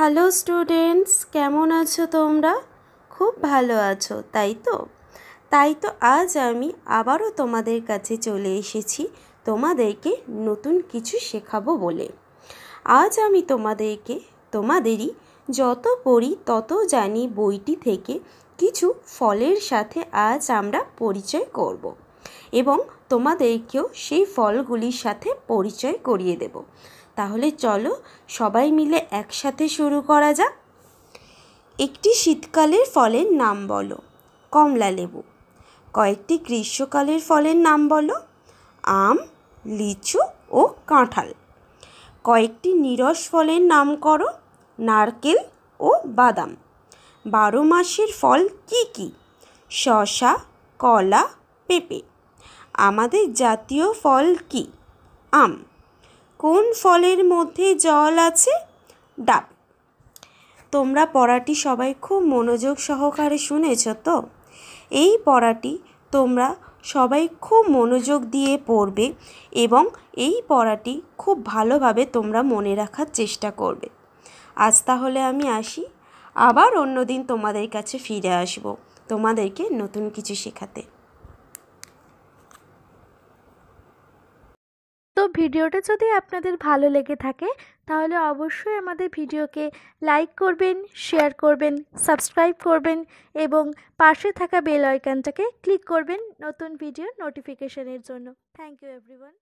Hello students কেমন আছো তোমরা খুব ভালো আছো তাই তো তাই তো আজ আমি আবারও তোমাদের কাছে চলে এসেছি তোমাদেরকে নতুন কিছু শেখাবো বলে আজ আমি তোমাদেরকে তোমাদেরই যত পড়ি তত জানি বইটি থেকে কিছু ফলের সাথে আজ আমরা পরিচয় করব। এবং তোমাদেরকেও সেই ফলগুলির সাথে পরিচয় করিয়ে দেবো তাহলে চলো সবাই মিলে একসাথে শুরু করা যাক একটি শীতকালের ফলের নাম বলো কমলা লেবু কয়েকটি গ্রীষ্মকালের ফলের নাম বলো আম লিচু ও কাঁঠাল কয়েকটি নিরস ফলের নাম করো নারকেল ও বাদাম বারো মাসের ফল কি কি শশা কলা পেঁপে আমাদের জাতীয় ফল কি আম কোন ফলের মধ্যে জল আছে ডাব তোমরা পড়াটি সবাই খুব মনোযোগ সহকারে শুনেছ তো এই পড়াটি তোমরা সবাই খুব মনোযোগ দিয়ে পড়বে এবং এই পড়াটি খুব ভালোভাবে তোমরা মনে রাখার চেষ্টা করবে আজ তাহলে আমি আসি আবার অন্যদিন তোমাদের কাছে ফিরে আসব তোমাদেরকে নতুন কিছু শেখাতে তো ভিডিওটা যদি আপনাদের ভালো লেগে থাকে তাহলে অবশ্যই আমাদের ভিডিওকে লাইক করবেন শেয়ার করবেন সাবস্ক্রাইব করবেন এবং পাশে থাকা বেল আইকনটাকে ক্লিক করবেন নতুন ভিডিও নোটিফিকেশনের জন্য থ্যাংক ইউ এভরিওয়ান